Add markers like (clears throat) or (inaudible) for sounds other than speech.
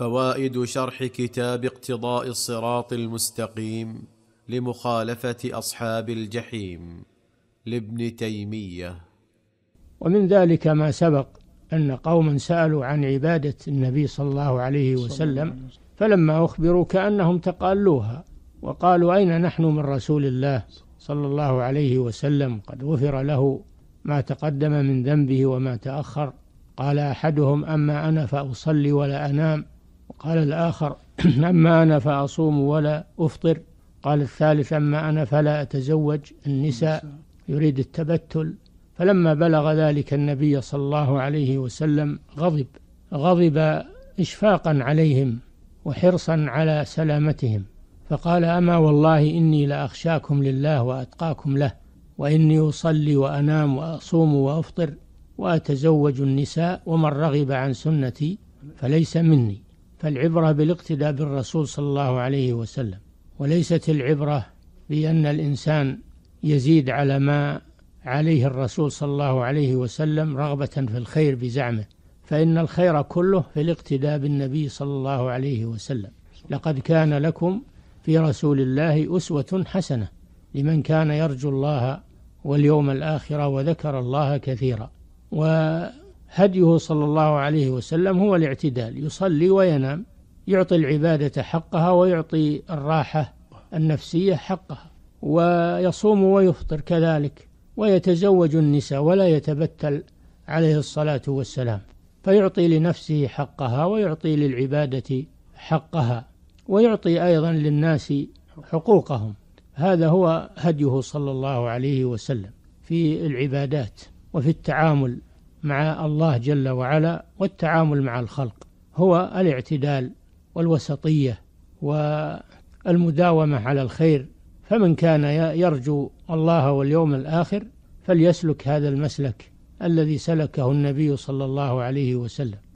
فوائد شرح كتاب اقتضاء الصراط المستقيم لمخالفه اصحاب الجحيم لابن تيميه ومن ذلك ما سبق ان قوما سالوا عن عباده النبي صلى الله عليه وسلم فلما اخبروا كانهم تقالوها وقالوا اين نحن من رسول الله صلى الله عليه وسلم قد غفر له ما تقدم من ذنبه وما تاخر قال احدهم اما انا فاصلي ولا انام وقال الآخر (clears throat) أما أنا فأصوم ولا أفطر قال الثالث أما أنا فلا أتزوج النساء يريد التبتل فلما بلغ ذلك النبي صلى الله عليه وسلم غضب غضب إشفاقا عليهم وحرصا على سلامتهم فقال أما والله إني لأخشاكم لله وأتقاكم له وإني أصلي وأنام وأصوم وأفطر وأتزوج النساء ومن رغب عن سنتي فليس مني فالعبرة بالاقتداء بالرسول صلى الله عليه وسلم وليست العبرة بأن الإنسان يزيد على ما عليه الرسول صلى الله عليه وسلم رغبة في الخير بزعمه فإن الخير كله في الاقتداء بالنبي صلى الله عليه وسلم لقد كان لكم في رسول الله أسوة حسنة لمن كان يرجو الله واليوم الآخر وذكر الله كثيرا و هديه صلى الله عليه وسلم هو الاعتدال يصلي وينام يعطي العبادة حقها ويعطي الراحة النفسية حقها ويصوم ويفطر كذلك ويتزوج النساء ولا يتبتل عليه الصلاة والسلام فيعطي لنفسه حقها ويعطي للعبادة حقها ويعطي أيضا للناس حقوقهم هذا هو هديه صلى الله عليه وسلم في العبادات وفي التعامل مع الله جل وعلا والتعامل مع الخلق هو الاعتدال والوسطية والمداومة على الخير فمن كان يرجو الله واليوم الآخر فليسلك هذا المسلك الذي سلكه النبي صلى الله عليه وسلم